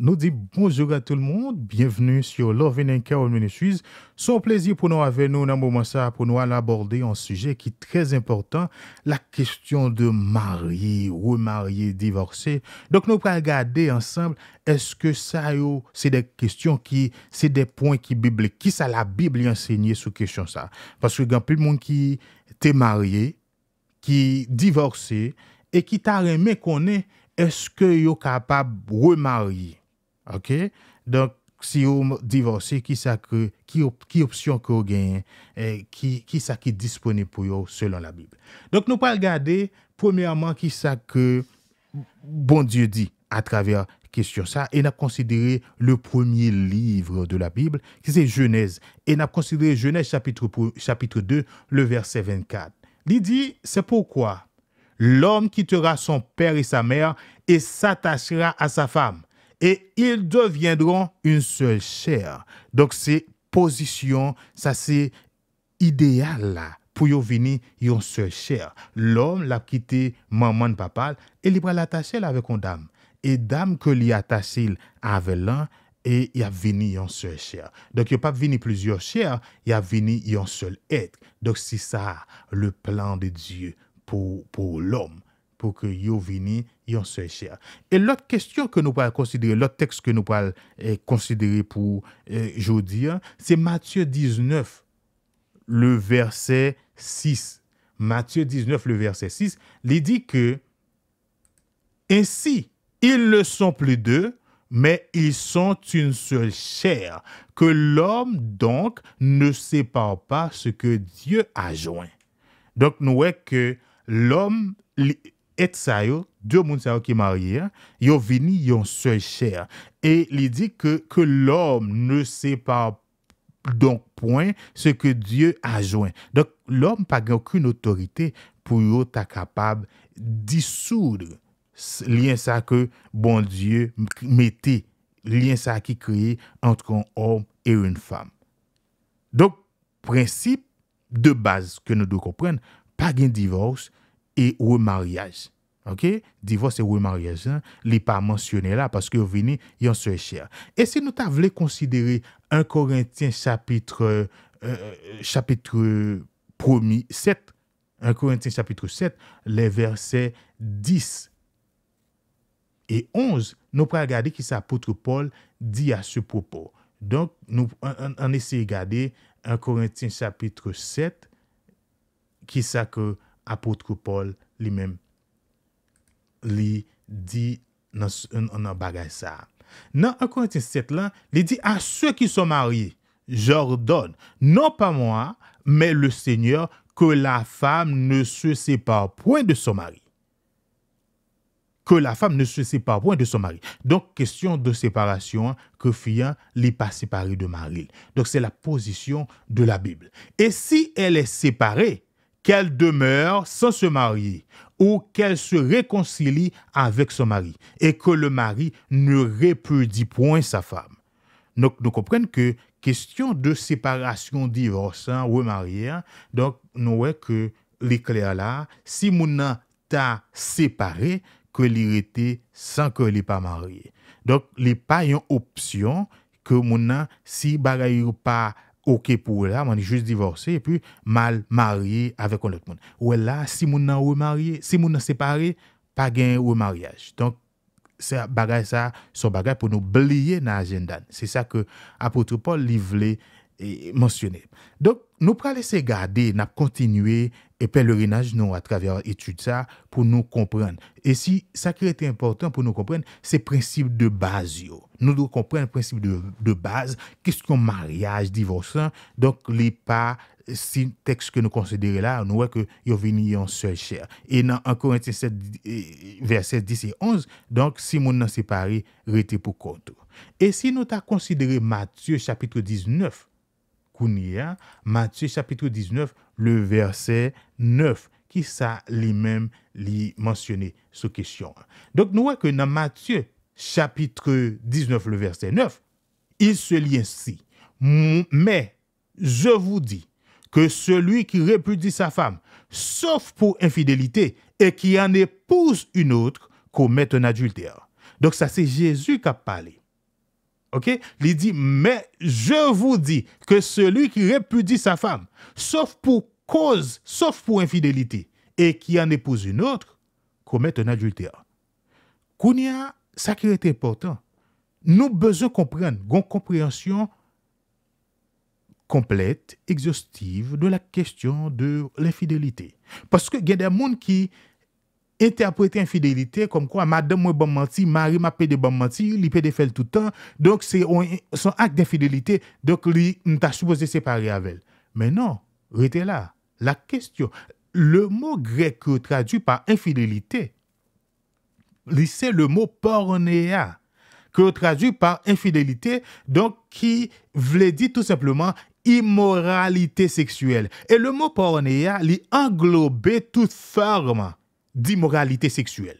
nous dit bonjour à tout le monde, bienvenue sur Love and Suisse. C'est un plaisir pour nous avec nous dans moment ça, pour nous aborder un sujet qui est très important, la question de marier, remarier, divorcer. Donc nous allons regarder ensemble, est-ce que ça, c'est des questions qui, c'est des points qui bibliques, qui ça la Bible enseigne sur question ça. Parce que grand plus monde qui t'est marié, qui divorcé, et qui t'a remis qu'on est, est-ce que yo capable remarier? OK? Donc, si vous divorcez, qui, ça qui, option que vous gagnez, qui, est disponible pour vous selon la Bible. Donc, nous pas regarder, premièrement, qui ça que bon Dieu dit à travers question ça et n'a considéré le premier livre de la Bible qui c'est Genèse et n'a considéré Genèse chapitre chapitre 2 le verset 24. Il dit c'est pourquoi l'homme quittera son père et sa mère et s'attachera à sa femme et ils deviendront une seule chair. Donc c'est position, ça c'est idéal pour y venir une seule chair. L'homme l'a quitté maman papa et il va l'attacher avec une dame. Et dame que l'y attaché avec l'un et il a venu une seule chair. Donc il pas venu plusieurs chairs, il a venu un seul être. Donc c'est ça le plan de Dieu pour pour l'homme pour que yo vini yon se cher. Et l'autre question que nous pouvons considérer, l'autre texte que nous est eh, considérer pour eh, aujourd'hui, hein, c'est Matthieu 19, le verset 6. Matthieu 19, le verset 6, il dit que ainsi, ils ne sont plus deux, mais ils sont une seule chair, que l'homme donc ne sépare pas ce que Dieu a joint. Donc nous voyons que l'homme et ça deux moun sa mariés, yo vini yon seul cher. Et il dit que, l'homme ne sait pas donc point ce que Dieu a joint. Donc l'homme n'a aucune autorité pour être capable dissoudre lien ça que bon Dieu mettait, lien ça qui crée entre un homme et une femme. Donc principe de base que nous devons comprendre, pas de divorce, et remariage. Ok? Divorce et remariage, hein? n'est pas mentionné là parce que venez, yon se cher. Et si nous t'avons considérer 1 Corinthiens chapitre, euh, chapitre 7, 1 Corinthiens chapitre 7, les versets 10 et 11, nous pouvons regarder qui l'apôtre Paul dit à ce propos. Donc, nous, on, essayer de regarder 1 Corinthiens chapitre 7, qui ça que apôtre Paul lui-même lui dit dans un bagage ça. Dans 1 Corinthiens 7 là, il dit à ceux qui sont mariés, j'ordonne, non pas moi, mais le Seigneur, que la femme ne se sépare point de son mari. Que la femme ne se sépare point de son mari. Donc, question de séparation, que fille n'est pas séparée de mari. Donc, c'est la position de la Bible. Et si elle est séparée, qu'elle demeure sans se marier ou qu'elle se réconcilie avec son mari et que le mari ne répudie point sa femme. Donc, nous comprenons que question de séparation, divorce, hein, ou donc, nous voyons que l'éclair là, si mon t'a séparé, que était sans que l'est pas marié. Donc, a pas une option que mon si bagaille pas Ok pou wè la, man ni jous divorse, e pi mal marye avè kon lèk moun. Wè la, si moun nan wè marye, si moun nan separe, pa gen wè maryej. Donk, sa bagay sa, son bagay pou nou blie nan azjen dan. Se sa ke apotropo livle mentionné. Donc, nous pas laisser garder, nous continuer et pèlerinage nous à travers l'étude ça pour nous comprendre. Et si ça qui était important pour nous comprendre, c'est le principe de base. Nous devons comprendre le principe de, base, qu'est-ce qu'un mariage divorce? Hein? donc les pas si texte que nous considérons là, nous voyons que y venu en seul cher. Et dans 1 Corinthiens 7, eh, verset 10 et 11, donc si nous séparons, séparés, pour compte. Et si nous avons considéré Matthieu chapitre 19, Matthieu chapitre 19, le verset 9, qui ça lui-même lui mentionné sous question. Donc nous voyons que dans Matthieu chapitre 19, le verset 9, il se lit ainsi. Mais je vous dis que celui qui répudie sa femme, sauf pour infidélité, et qui en épouse une autre, commet un adultère. Donc ça c'est Jésus qui a parlé. OK? Il dit, mais je vous dis que celui qui répudie sa femme, sauf pour cause, sauf pour infidélité, et qui en épouse une autre, commet un adultère. Kounia, ça qui est important, nous besoin comprendre, une compréhension complète, exhaustive de la question de l'infidélité. Parce que il y a des gens qui interpréter infidélité comme quoi madame m'a bon menti, mari m'a pédé bon menti, il pédé fait tout le temps. Donc c'est son acte d'infidélité, donc lui t'a supposé séparer avec elle. Mais non, restez là. La question, le mot grec que traduit par infidélité, c'est le mot pornéa que traduit par infidélité, donc qui voulait dire tout simplement immoralité sexuelle. Et le mot pornéa, il englobait toute forme d'immoralité sexuelle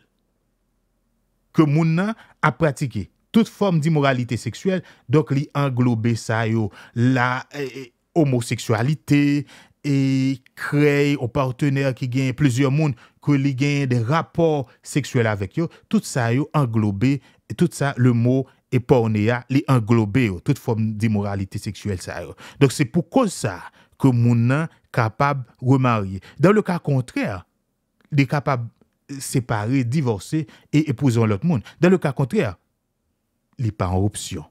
que moun a pratiqué toute forme d'immoralité sexuelle donc li englobe ça yo la eh, eh, homosexualité et créer un partenaire qui gagne plusieurs mondes que li gagne des rapports sexuels avec eux. tout ça yo englobe tout ça le mot et pornéa li englobé yo, toute forme d'immoralité sexuelle ça donc c'est pour cause ça que moun est capable remarier dans le cas contraire capable de séparer, divorcer et épouser l'autre monde. Dans le cas contraire, il n'est pas en option.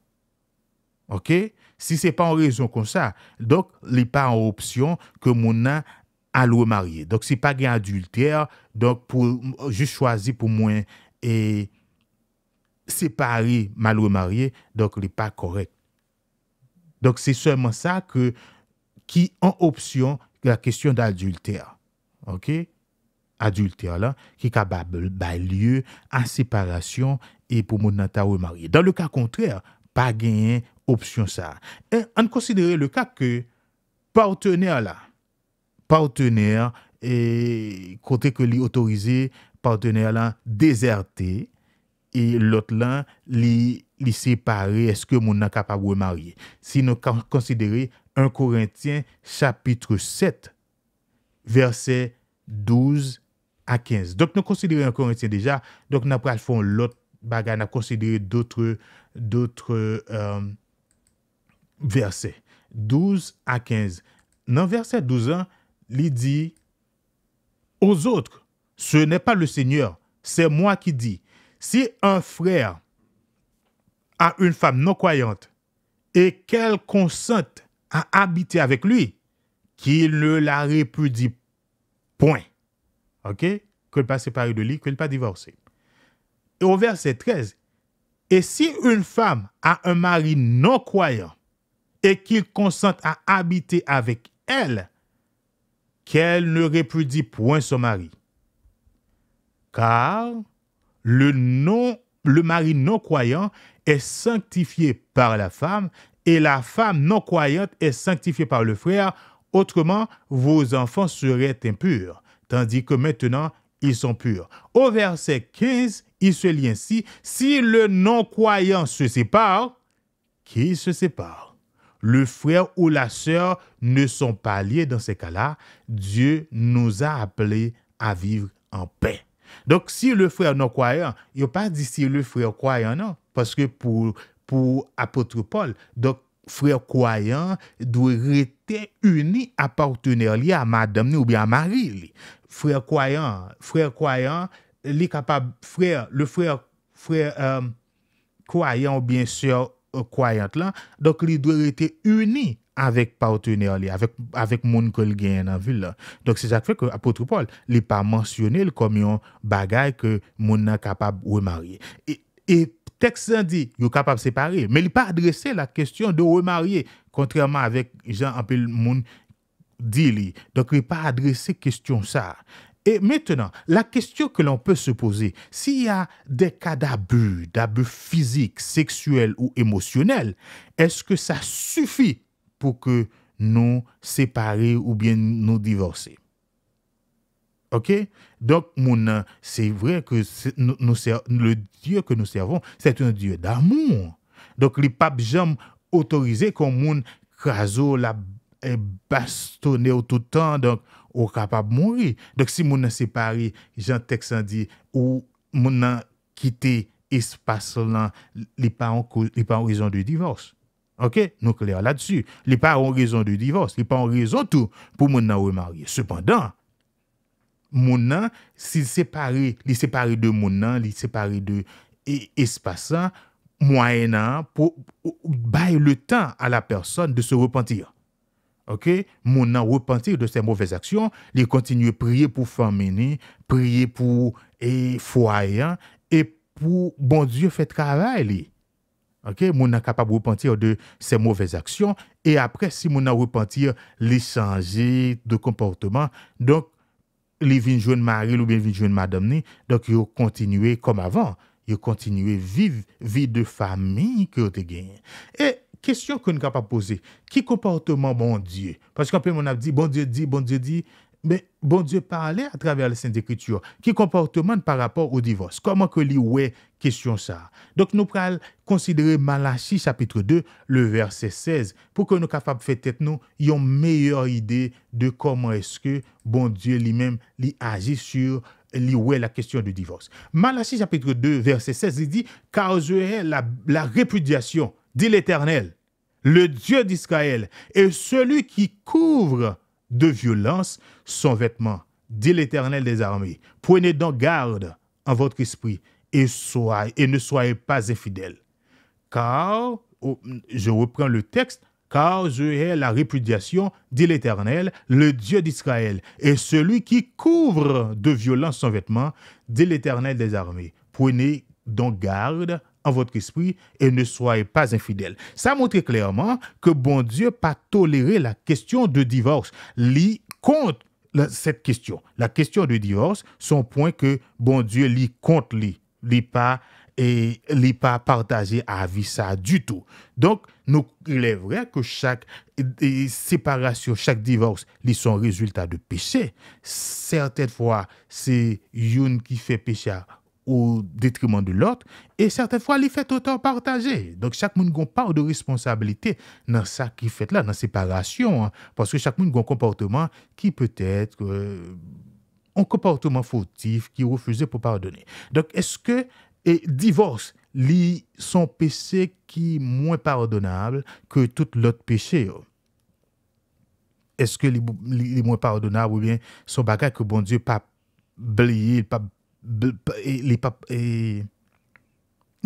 OK? Si ce n'est pas en raison comme ça, donc il n'est pas en option que mon a à marié. Donc c'est pas un adultère, donc pour juste choisir pour moi et séparer mal marié, donc il n'est pas correct. Donc c'est seulement ça que qui en option la question d'adultère. OK? adultè alè, ki ka ba liye an separasyon e pou moun nan ta wè marye. Dan le ka kontrè, pa genyen opsyon sa. An konsidere le ka ke partenè alè. Partenè e kontè ke li otorize partenè alè, dezerte, e lot lan li separe eske moun nan ka pa wè marye. Si nou konsidere, an korentien, chapitre 7, versè 12, 15. Donc, nous considérons Corinthiens déjà. Donc, nous avons fait l'autre bagage, nous considéré d'autres euh, versets. 12 à 15. Dans verset 12 il dit aux autres, ce n'est pas le Seigneur, c'est moi qui dis. Si un frère a une femme non croyante et qu'elle consente à habiter avec lui, qu'il ne la répudie point. OK? Qu'elle pas séparée de lui, qu'elle pas divorcée. Et au verset 13, et si une femme a un mari non croyant et qu'il consente à habiter avec elle, qu'elle ne répudie point son mari. Car le, le mari non-croyant est sanctifié par la femme et la femme non-croyante est sanctifiée par le frère, autrement vos enfants seraient impurs tandis que maintenant, ils sont purs. Au verset 15, il se lit ainsi, si le non-croyant se sépare, qui se sépare. Le frère ou la sœur ne sont pas liés dans ces cas-là. Dieu nous a appelés à vivre en paix. Donc, si le frère non-croyant, il n'y a pas d'ici le frère croyant, non, parce que pour, pour apôtre Paul, donc, frère croyant doit uni a partener li a madame li ou bien a mari li. Frèr kwayan, frèr kwayan, li kapab frèr, le frèr frèr kwayan euh, ou bien sèr kwayant euh, la, donc li dwe rete uni avèk partener li, avèk moun kol gen nan vil la. Donc se jak fèk apotripol li pa mansyonel kom yon bagay ke moun nan kapab ouye mari. Et Texte dit, qu'il est capable de séparer. Mais il n'a pas adressé la question de remarier, contrairement avec Jean Ampel Moun dit. Donc, il n'est pas adressé la question ça. Et maintenant, la question que l'on peut se poser, s'il y a des cas d'abus, d'abus physiques, sexuels ou émotionnels, est-ce que ça suffit pour que nous séparions ou bien nous divorcer? OK Donc, euh, c'est vrai que nous, le Dieu que nous servons, c'est un Dieu d'amour. Donc, les papes jamais autorisé qu'on moun craso la eh, bastonné au tout temps, donc, au capable de mourir. Donc, si moun séparé, Jean texte dit, ou moun quitté espace là, les pas en raison du divorce. OK? Nous clair là-dessus. Les pas en raison du divorce. Les pas en raison tout pour mon remarier. Cependant, moun s'il si il li de moun il li de et mwen nan, pour le temps à la personne de se repentir. Ok? Moun repentir de ses mauvaises actions, li kontinye prier pour prier prier pour e et et pour « bon Dieu, fait travail !» Ok, moun capable de repentir de ses mauvaises actions, et après, si moun repentir les changer de comportement. Donc, les vins jeunes mari ou bien jeunes madame donc ils ont continué comme avant, ils ont continué vivre vie de famille que ont gagné. Et question que nous pas poser, qui comportement bon Dieu Parce qu'on peu on a dit bon Dieu dit bon Dieu dit mais bon Dieu parlait à travers les Saint Écritures. Qui comportement par rapport au divorce Comment que ouais question ça. Donc nous allons considérer Malachie chapitre 2, le verset 16, pour que nous capables de faire tête nous une meilleure idée de comment est-ce que bon Dieu lui-même agit sur ouais, la question du divorce. Malachie chapitre 2, verset 16, il dit, car je la, la répudiation, dit l'Éternel, le Dieu d'Israël, et celui qui couvre de violence son vêtement, dit l'Éternel des armées. Prenez donc garde en votre esprit et, et ne soyez pas infidèles. Car, oh, je reprends le texte, car je hais la répudiation, de l'Éternel, le Dieu d'Israël, et celui qui couvre de violence son vêtement, dit l'Éternel des armées. Prenez donc garde en votre esprit et ne soyez pas infidèles. Ça montre clairement que bon Dieu pas toléré la question de divorce. Lit compte cette question. La question de divorce, son point que bon Dieu lit compte lui li pas et li pa partaje avis ça du tout. Donc, il est vrai que chaque e, séparation, chaque divorce, li son résultat de péché. Certaines fois, c'est une qui fait péché au détriment de l'autre, et certaines fois, les fait autant partager. Donc, chaque monde a part de responsabilité dans ça qui fait là, dans la séparation, hein. parce que chaque monde a un comportement qui peut être euh, un comportement fautif qui refusait pour pardonner. Donc, est-ce que et divorce, li son péché qui est moins pardonnable que tout l'autre péché Est-ce que les moins pardonnable ou bien son bagage que bon Dieu pas oublié, pas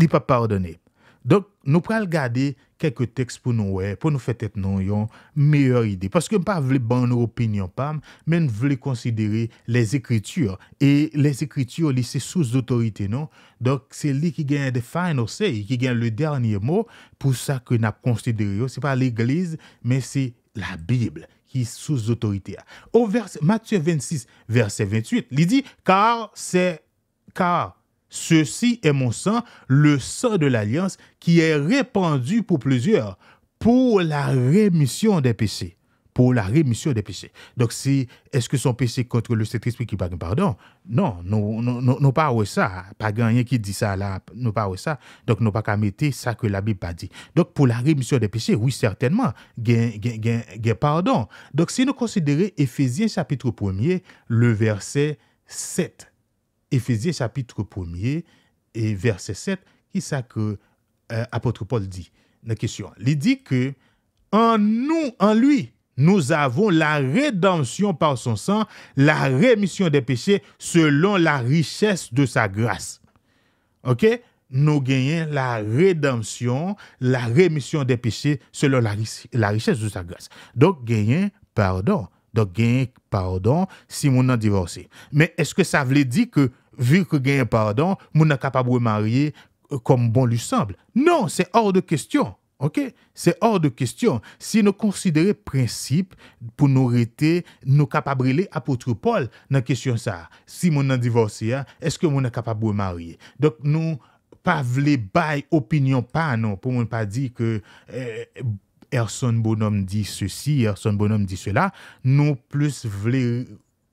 pas pardonné. Donc, nous pouvons regarder quelques textes pour nous, pour nous faire être une meilleure idée. Parce que pas les bonne opinion, pas, mais nous voulons considérer les écritures. Et les écritures, c'est sous autorité non? Donc, c'est lui qui gagne des qui gagne le dernier mot, pour ça que nous considéré. Ce n'est pas l'Église, mais c'est la Bible qui sous autorité. Au verset, Matthieu 26, verset 28, il dit, car c'est, car Ceci est mon sang, le sang de l'alliance, qui est répandu pour plusieurs, pour la rémission des péchés. Pour la rémission des péchés. Donc, si, est-ce que son péché contre le Saint-Esprit qui parle pardon? Non, nous n'avons pas ça. Pas rien qui dit ça là, nous pas ça. Donc, nous pas qu'à mettre ça que la Bible a dit. Donc, pour la rémission des péchés, oui, certainement, pardon. Donc, si nous considérons Éphésiens chapitre 1 le verset 7. Éphésiens chapitre 1 et verset 7, qui ça que euh, apôtre Paul dit la question. Il dit que en nous, en lui, nous avons la rédemption par son sang, la rémission des péchés selon la richesse de sa grâce. OK Nous gagnons la rédemption, la rémission des péchés selon la, richesse de sa grâce. Donc, gagnons pardon. Donc, gagnons pardon si mon a divorcé. Mais est-ce que ça veut dire que vu que gagne pardon, mon pas capable marier euh, comme bon lui semble. Non, c'est hors de question. OK? C'est hors de question. Si nous considérons principe pour nous arrêter, nous capables de apôtre Paul dans la question ça. Si mon a divorcé, hein, est-ce que mon est capable de marier? Donc, nous pas voulons bail opinion pas non pour ne pas dire que euh, Erson Bonhomme dit ceci, Erson Bonhomme dit cela. Nous plus voulons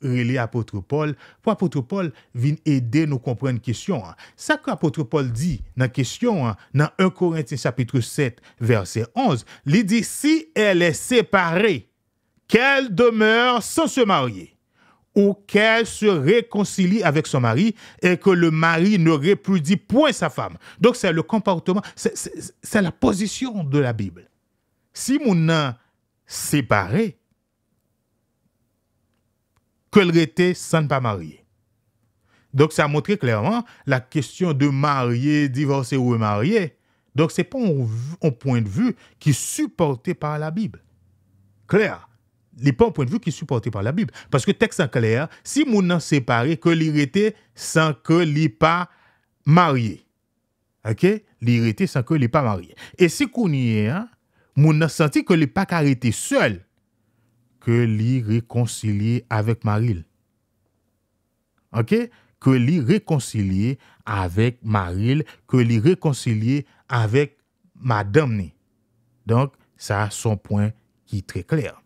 à apôtre Paul, pour apôtre Paul vient aider nous comprendre question. Ça hein. que apôtre Paul dit dans question, dans hein, 1 Corinthiens chapitre 7, verset 11, il dit, si elle est séparée, qu'elle demeure sans se marier ou qu'elle se réconcilie avec son mari et que le mari ne répudie point sa femme. Donc c'est le comportement, c'est la position de la Bible. Si mon séparé, que l'irriter sans ne pas marier. Donc ça montré clairement la question de marier, divorcer ou remarier. Donc ce n'est pas un, point de vue qui est supporté par la Bible. Claire. Ce n'est pas un point de vue qui est supporté par la Bible. Parce que texte en clair, si mon nom séparé, que l'irrité sans que l'y pas marié. OK? L'irrité sans que l'y pas marié. Et si qu'on y est, hein, mon senti que l'y pas arrêté seul que l'i réconcilier avec Maril. Ok? Que l'i réconcilier avec Maril, que l'i réconcilier avec Madame Donc, ça a son point qui est très clair.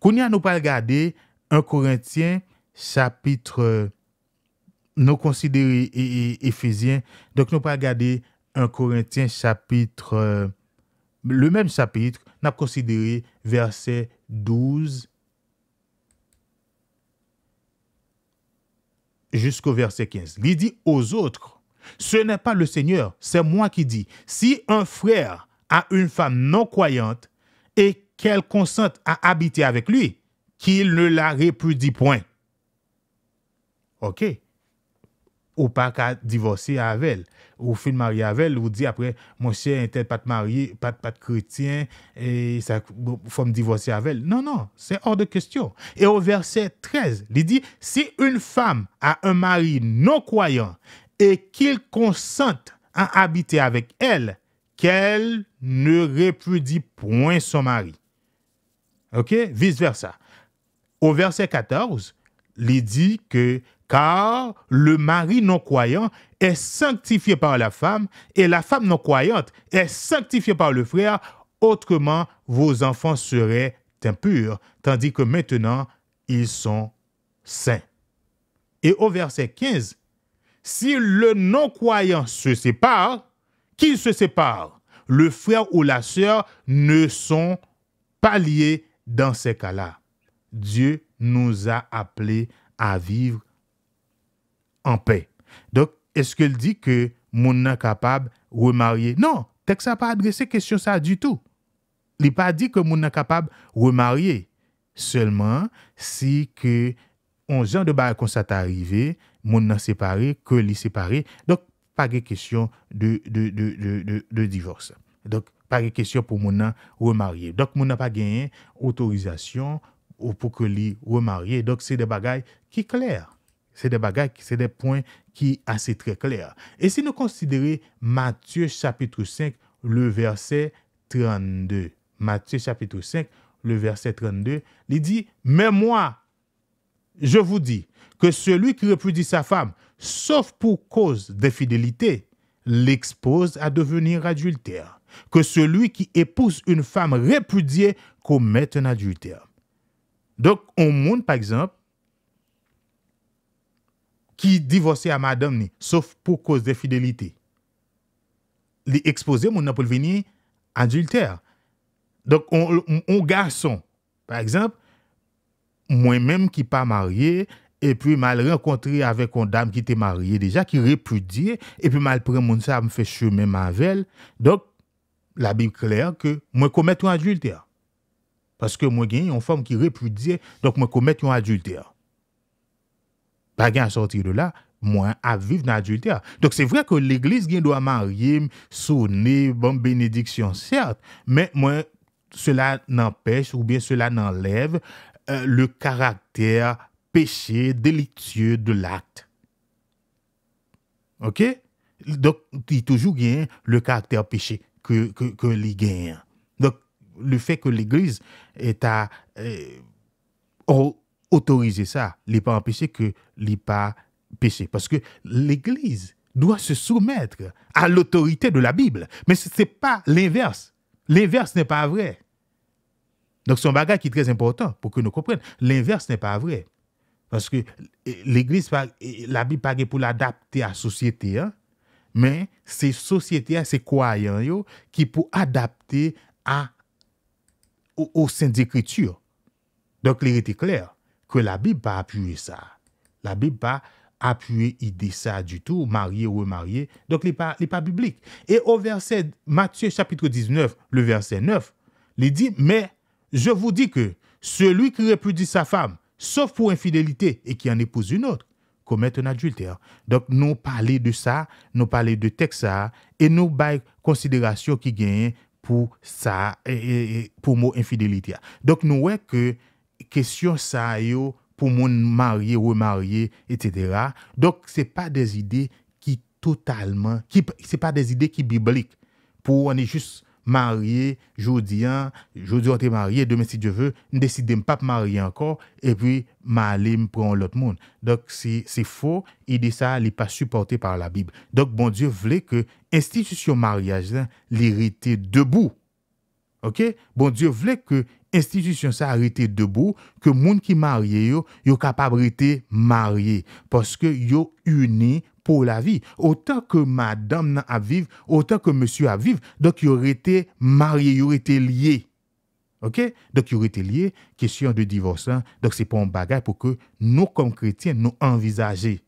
Kounia nous pas regarder 1 Corinthiens chapitre nous considérer Éphésiens. Donc nous pas regarder 1 Corinthiens chapitre le même chapitre n'a considéré verset 12 jusqu'au verset 15. Il dit aux autres, ce n'est pas le Seigneur, c'est moi qui dis, si un frère a une femme non-croyante et qu'elle consente à habiter avec lui, qu'il ne la répudie point. OK ou pas qu'à divorcer avec elle. Ou fin marié avec elle, vous dit après, mon n'était pas de marié, pas de, pas chrétien, et ça, faut me divorcer avec elle. Non, non, c'est hors de question. Et au verset 13, il dit, si une femme a un mari non-croyant et qu'il consente à habiter avec elle, qu'elle ne répudie point son mari. OK? Vice-versa. Au verset 14, il dit que car le mari non-croyant est sanctifié par la femme et la femme non-croyante est sanctifiée par le frère, autrement vos enfants seraient impurs, tandis que maintenant ils sont saints. Et au verset 15, si le non-croyant se sépare, qu'il se sépare, le frère ou la sœur ne sont pas liés dans ces cas-là. Dieu nous a appelés à vivre en paix. Donc, est-ce qu'elle dit que mon n'est capable de remarier? Non, texte n'a pas adressé question ça du tout. Il n'a pas dit que mon n'est capable de remarier. Seulement, si que on ans de bail qu'on s'est arrivé, mon n'a séparé, que li séparé. Donc, pas de question de, de, de, de divorce. Donc, pas de question pour mon n'a remarier. Donc, mon n'a pas gagné autorisation pour que remarier. Donc, c'est des bagailles qui clairs c'est des bagages, c'est des points qui assez très clairs. Et si nous considérons Matthieu chapitre 5, le verset 32, Matthieu chapitre 5, le verset 32, il dit, mais moi, je vous dis que celui qui répudie sa femme, sauf pour cause d'infidélité, l'expose à devenir adultère. Que celui qui épouse une femme répudiée commette un adultère. Donc, au monde, par exemple, ki divorse a madame ni, sauf pou kose de fidelite. Li expose, moun nan pou veni anjilter. Donk, moun gar son, par exemple, moun menm ki pa marye, e pi mal renkontri ave kon dam ki te marye deja, ki repudye, e pi mal pre moun sa mfe shume manvel, donk, la bi kler ke moun komet yon anjilter. Paske moun gen yon fom ki repudye, donk moun komet yon anjilter. pas à sortir de là, moins à vivre dans l'adultère. Donc c'est vrai que l'Église doit marier, sonner, bonne bénédiction, certes, mais moins cela n'empêche ou bien cela n'enlève euh, le caractère péché, délictueux de l'acte. OK? Donc, il toujours le caractère péché que, que, gagne. Donc, le fait que l'Église est à... Euh, autoriser ça, il pas empêché que les pas péché. Parce que l'Église doit se soumettre à l'autorité de la Bible. Mais ce n'est pas l'inverse. L'inverse n'est pas vrai. Donc, c'est un bagage qui est très important pour que nous comprenions. L'inverse n'est pas vrai. Parce que l'Église, la Bible, pas pour l'adapter à la société, hein. mais c'est société, c'est croyants qui pour adapter à, au, au sein Donc, l'idée était claire que la Bible pas appuyé ça. La Bible pas appuyé idée ça du tout, marié ou remarié. Donc, il n'est pas, pas biblique. Et au verset, Matthieu chapitre 19, le verset 9, il dit, mais je vous dis que celui qui répudie sa femme, sauf pour infidélité, et qui en épouse une autre, commet un adultère. Donc, nous parlons de ça, nous parlons de texte ça, et nous bail considération qui gagne pour ça, et, pour mot infidélité. Donc, nous voyons que question ça yo pour mon marié ou etc donc c'est pas des idées qui totalement qui c'est pas des idées qui bibliques pour on est juste marié jodiant hein, dis, on est marié demain si Dieu veut ne décide pas marier encore et puis m'aller me l'autre monde donc c'est c'est faux il ça il pas supporté par la bible donc bon Dieu voulait que institution mariage hein, l'irriter debout OK bon Dieu voulait que institution ça arrêté debout que monde qui marié yo yo capable de marié parce que yo uni pour la vie autant que madame a vivre autant que monsieur a vivre donc yo été marié yo été lié OK donc yo été lié question de divorce donc c'est pas un bagage pour que nous comme chrétiens nous envisager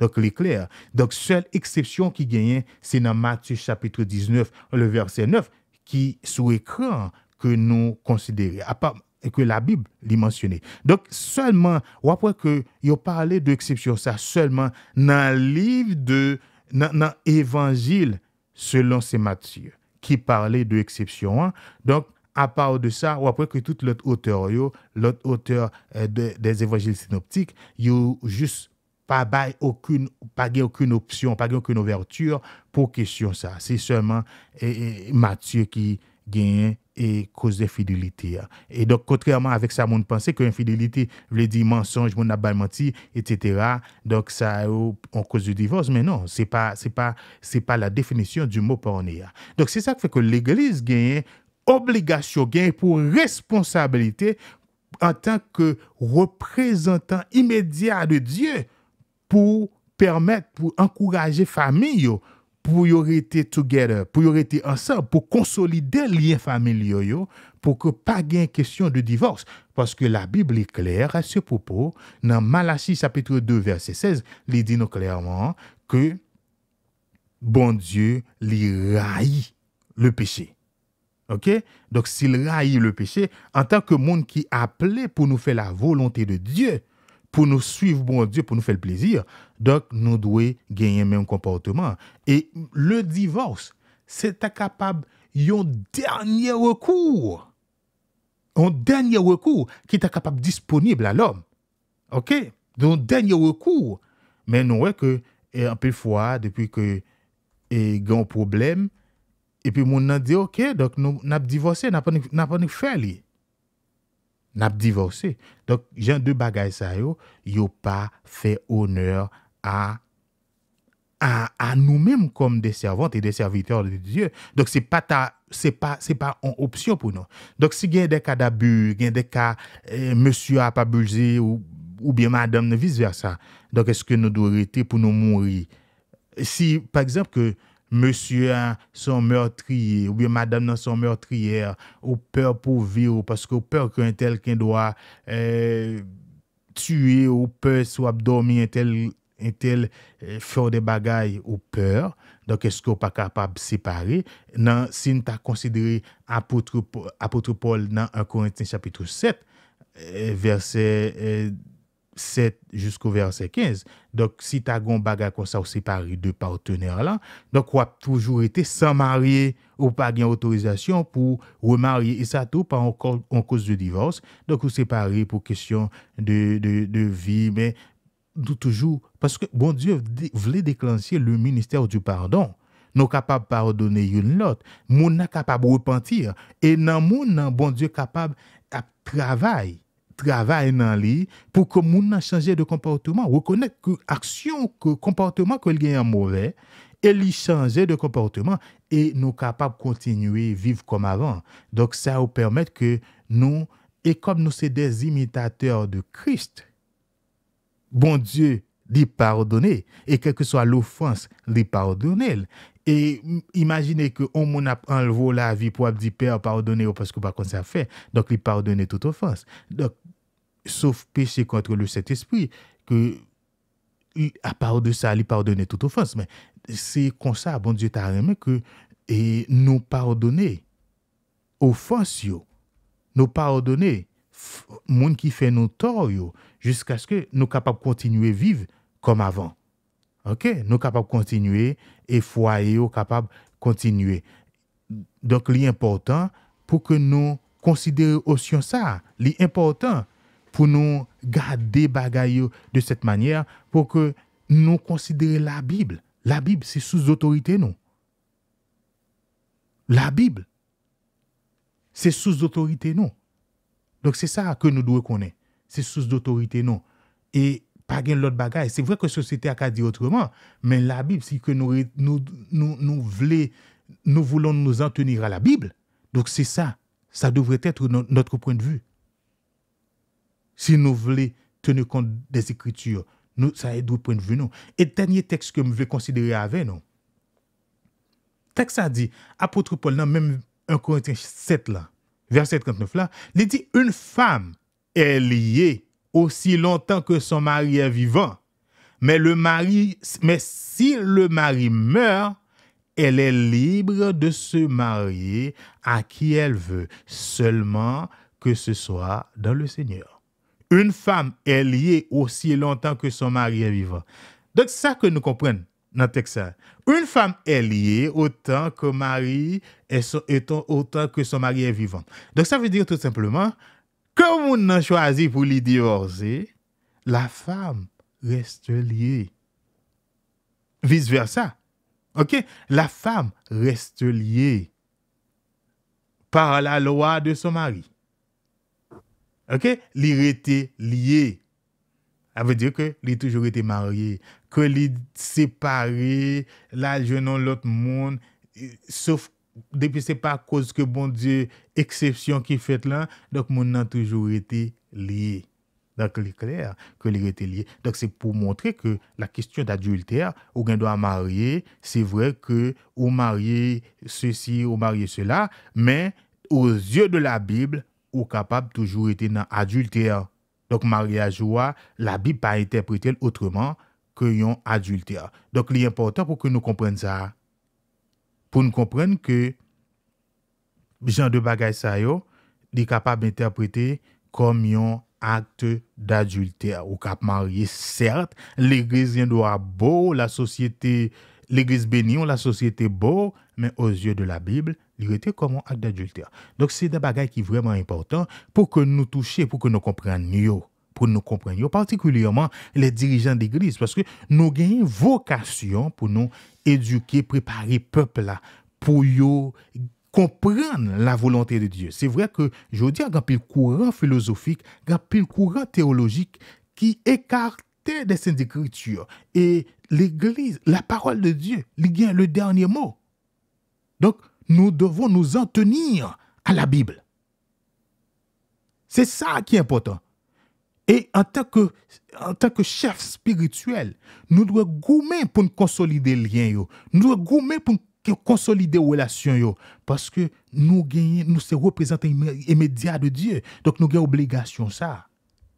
donc, clair. Donc, seule exception qui gagne, c'est dans Matthieu chapitre 19, le verset 9, qui, sous écran, que nous considérons, à part que la Bible l'y mentionné. Donc, seulement, ou après que ont parlé d'exception, ça seulement dans le livre de, dans l'évangile selon ces Matthieu, qui parlait d'exception. Hein. Donc, à part de ça, ou après que tout l'autre auteur, l'autre auteur euh, des évangiles synoptiques, vous juste pas bail aucune pas aucune option pas aucune ouverture pour question ça c'est seulement et Matthieu qui gain et cause de fidélité. Et donc, contrairement avec ça, on pensait que infidélité veut dire mensonge, mon pas menti, etc. Donc, ça en cause du divorce, mais non, c'est pas, c'est pas, c'est pas la définition du mot pornéa. Donc, c'est ça qui fait que l'Église gagne obligation, gagne pour responsabilité en tant que représentant immédiat de Dieu pour permettre, pour encourager famille, pour y rester together, pour y rester ensemble, pour consolider les liens familiaux, pour que pas de question de divorce. Parce que la Bible est claire à ce propos. Dans Malachie chapitre 2, verset 16, il dit clairement que bon Dieu lui raillit le péché. OK? Donc, s'il raillit le péché, en tant que monde qui appelait pour nous faire la volonté de Dieu, pour nous suivre, bon Dieu, pour nous faire plaisir. Donc, nous devons gagner le même comportement. Et le divorce, c'est capable un dernier recours. Un dernier recours qui est capable disponible à l'homme. OK? Donc, dernier recours. Mais nous voyons que, eh, un peu fois, depuis que eh, y a un problème, et puis, a dit, OK, donc nous avons divorcé, nous n'avons pas fait n'a pas divorcé. Donc, j'ai deux bagages, ça, yo, yo pas fait honneur à, à, nous-mêmes comme des servantes et des serviteurs de Dieu. Donc, c'est pas c'est pas, c'est pas une option pour nous. Donc, si il y a des cas d'abus, il y a des cas, de eh, monsieur a pas abusé ou, bien madame, vice versa. Donc, est-ce que nous devons arrêter pour nous mourir? Si, par exemple, que, monsieur son meurtrier ou bien madame dans son meurtrière ou peur pour vivre parce que peur qu'un tel qu'un doit euh, tuer ou peur soit dormir un tel un tel euh, faire des bagailles ou peur donc est-ce qu'on pas capable de séparer non si on t'a considéré apôtre apôtre Paul dans 1 Corinthiens chapitre 7 euh, verset 7 jusqu'au verset 15. Donc, si tu as un bagage ça, ou séparé de partenaires là, donc, tu as toujours été sans marié ou pas d'autorisation autorisation pour remarier. Et ça, tout pas encore en cause de divorce. Donc, ou séparé pour question de, de, de vie, mais toujours, parce que bon Dieu voulait déclencher le ministère du pardon. Nous capables de pardonner une autre. Nous sommes capables de repentir. Et dans le monde, bon Dieu capable de travailler travaille dans lui pour que moun changer de comportement, reconnaître que action, que comportement que est mauvais, et lui changer de comportement et nous capables de continuer à vivre comme avant. Donc ça nous permet que nous, et comme nous sommes des imitateurs de Christ, bon Dieu, dit pardonner, et quelle que soit l'offense, lui pardonner. Et imaginez que on a enlevé la vie pour dire Père, pardonner parce que pas qu'on ça fait. Donc, lui pardonner toute offense. Donc, sauf péché contre le Saint-Esprit, que à part de ça, lui pardonner toute offense. Mais c'est comme ça, bon Dieu t'a aimé, que et nous pardonner offense, nous pardonner monde qui fait nos torts, jusqu'à ce que nous capables de continuer à vivre comme avant. OK? Nous capables de continuer et foyer capables de continuer. Donc, l'important pour que nous considérions aussi ça, l'important pour nous garder bagaille de cette manière, pour que nous considérions la Bible. La Bible, c'est sous autorité, non. La Bible, c'est sous autorité, non. Donc c'est ça que nous devons connaître. C'est sous autorité, non. Et pas gagner l'autre bagaille. C'est vrai que la société a qu'à autrement, mais la Bible, c'est que nous, nous, nous voulons nous en tenir à la Bible. Donc c'est ça. Ça devrait être notre point de vue. Si nous voulons tenir compte des Écritures, nous, ça est d'où point de vue nous. Et dernier texte que je veux considérer avec nous, texte a dit, apôtre Paul, dans même 1 Corinthiens 7, là, verset 39, là, il dit, une femme est liée aussi longtemps que son mari est vivant. Mais, le mari, mais si le mari meurt, elle est libre de se marier à qui elle veut, seulement que ce soit dans le Seigneur une femme est liée aussi longtemps que son mari est vivant. Donc, ça que nous comprenons dans le texte. Une femme est liée autant que, mari autant que son mari est vivant. Donc, ça veut dire tout simplement que on a choisi pour lui divorcer, la femme reste liée. Vice-versa. OK? La femme reste liée par la loi de son mari. Ok? Li était lié. Ça veut dire que était toujours été Que que là, là, je pas l'autre monde, sauf depuis pas à cause que, bon Dieu exception qui fait qui Donc, mon n'a toujours été lié. Donc, il est clair que les était lié. Donc, c'est pour montrer que la question d'adultère, ou bien doit marier, c'est vrai que ou marier ceci, ou marier cela, mais aux yeux de la Bible, ou capable toujours été dans adultère. Donc mariage joie, la Bible pas interprété autrement que l'adultère. adultère. Donc il important pour que nous comprenions ça. Pour nous comprendre que Jean de bagage ça est capable d'interpréter comme un acte d'adultère ou de marié certes, l'église doit beau, la société l'Église bénie la société beau, mais aux yeux de la Bible, il était comme un acte d'adultère. Donc c'est des bagages qui sont vraiment important pour que nous touchions, pour que nous comprenions, pour nous comprenions particulièrement les dirigeants d'Église, parce que nous une vocation pour nous éduquer, préparer peuple pour yo comprendre la volonté de Dieu. C'est vrai que je dis, il y a un courant philosophique, un peu courant théologique qui écarte des Saintes Écritures et l'Église, la parole de Dieu, il le dernier mot. Donc, nous devons nous en tenir à la Bible. C'est ça qui est important. Et en tant que, en tant que chef spirituel, nous devons goûter pour nous consolider le lien. Nous devons goûter pour consolider les relations. Parce que nous nous sommes représentants immédiats de Dieu. Donc, nous avons obligation ça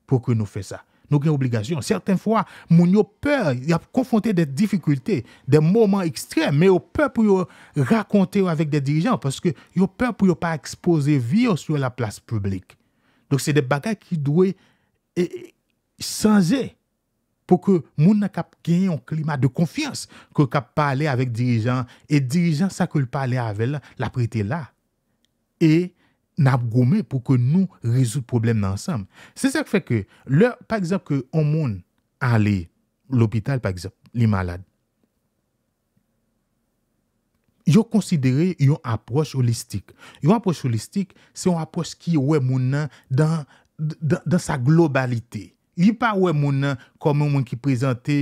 pour que nous fassions ça. Nou gen oubligasyon. Serten fwa, moun yo pèr, y ap konfonte de difikultè, de mouman ekstrem, mè yo pèr pou yo rakonte yo avèk de dirijan, paske yo pèr pou yo pa ekspose viyo sou la plas publik. Donk se de bagay ki dwe sanje eh, eh, pou ke moun na kap genye yon klimat de konfians ko kap pale avèk dirijan e dirijan sa kul pale avèl la prete la. E nap gome pou ke nou rezout problem nan sam. Se se fè ke, lè, pa egzap ke on moun ale l'opital, pa egzap, li malade, yo konsidere yon aproche holistik. Yon aproche holistik, se yon aproche ki wè moun nan dan sa globalite. Li pa wè moun nan kome moun ki prezante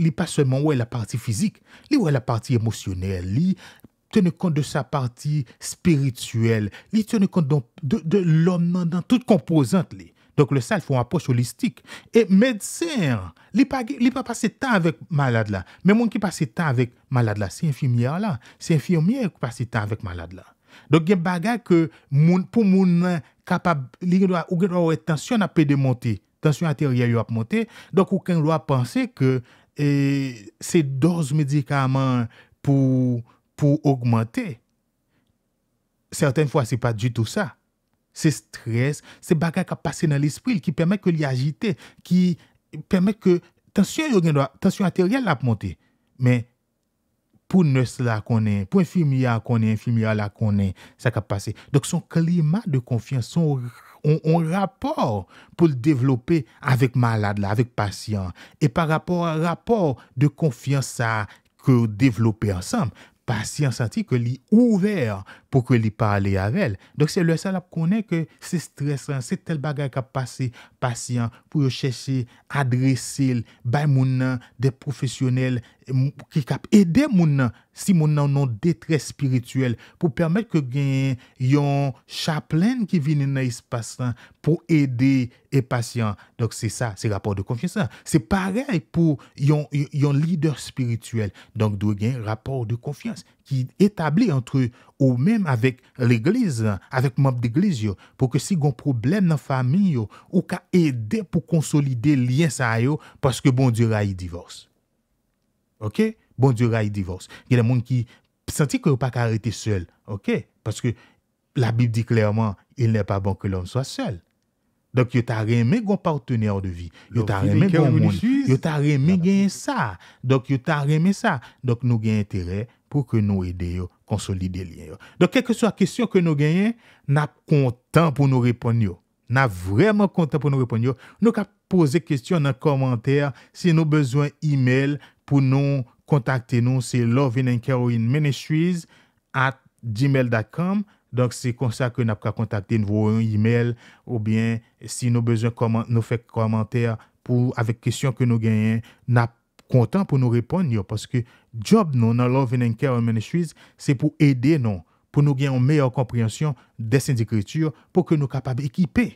li pa seman wè la parti fizik, li wè la parti emosyonel, li... tene kont de sa parti spirituel, li tene kont de lomman dan tout kompozant li. Donk le sal foun apos holistik. E medsèr, li pa pase tan avèk malad la. Men moun ki pase tan avèk malad la. Se infirmier la. Se infirmier pase tan avèk malad la. Donk gen bagay ke moun pou moun kapab, li gen doa, ou gen doa ou etansyon apè de montè. Tansyon atèryè yo ap montè. Donk ou ken doa panse ke eh, se dorz medikaman pou pour augmenter. Certaines fois, ce n'est pas du tout ça. C'est stress, c'est bagarre qui passé dans l'esprit, qui permet que l'y agiter, qui permet que tension, tension artérielle la monter. Mais pour nous là qu'on est, pour infirmière qu'on est, infirmière là qu'on est, ça a passé. Donc son climat de confiance, son on, rapport pour le développer avec malade là, avec patient. Et par rapport à rapport de confiance à que développer ensemble, patient senti que li ouvert pour que li parle avec elle. Donc c'est le seul connaît que c'est stressant, c'est tel bagage qui a passé patient pour chercher, adresser, bay des professionnels, ki kap ede moun nan si moun nan nan detres spirituel pou permet ke gen yon chaplen ki vini nan yis pasan pou ede e pasyan. Donk se sa, se rapor de konfiansan. Se parey pou yon lider spirituel. Donk do gen rapor de konfiansan ki etabli antre ou menm avik l'egliz, avik moun ap degliz yo, pou ke si gon problem nan fami yo, ou ka ede pou konsolide l'yen sa yo paske bon di ra yi divors. OK? Bon Dieu, raille divorce. Il y a des gens qui sentent que pas arrêter seul. OK? Parce que la Bible dit clairement, il n'est pas bon que l'homme soit seul. Donc, il t'a remé un partenaire de vie. Il t'a remé un monde. Yo t'a de gagner ça. Donc, yo t'a remé ça. Donc, nous gain intérêt pour que nous aidions à consolider les liens. Donc, quelle que soit la question que nous gagnons, nous sommes contents pour nous répondre. Nous sommes vraiment contents pour nous répondre. Nous posé poser questions dans les commentaires si nous avons besoin d'email, pou nou kontakte nou se loveinankeroinmeneswiz at gmail.com Donk se konsa ke nou apka kontakte nou vo yon email ou bien si nou bezon nou fe komante pou avek kesyon ke nou genyen nou ap kontan pou nou repon yo paske job nou nan loveinankeroinmeneswiz se pou ede nou pou nou genyon meyo kompreansyon desen dikretur pou ke nou kapab ekipe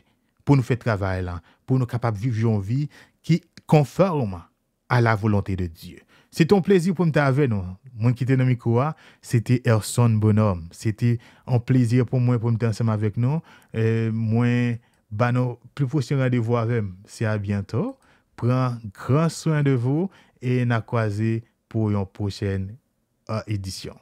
pou nou fe travay lan pou nou kapab vivyon vi ki konferman à la volonté de Dieu. C'est ton plaisir pour me avec nous. Moi qui t'ai dans micro, ah, c'était Erson Bonhomme. C'était un plaisir pour moi pour me ensemble avec nous. Euh, moi, bah nos plus prochain rendez-vous avec c'est à bientôt. Prends grand soin de vous et n'a croisé pour une prochaine euh, édition.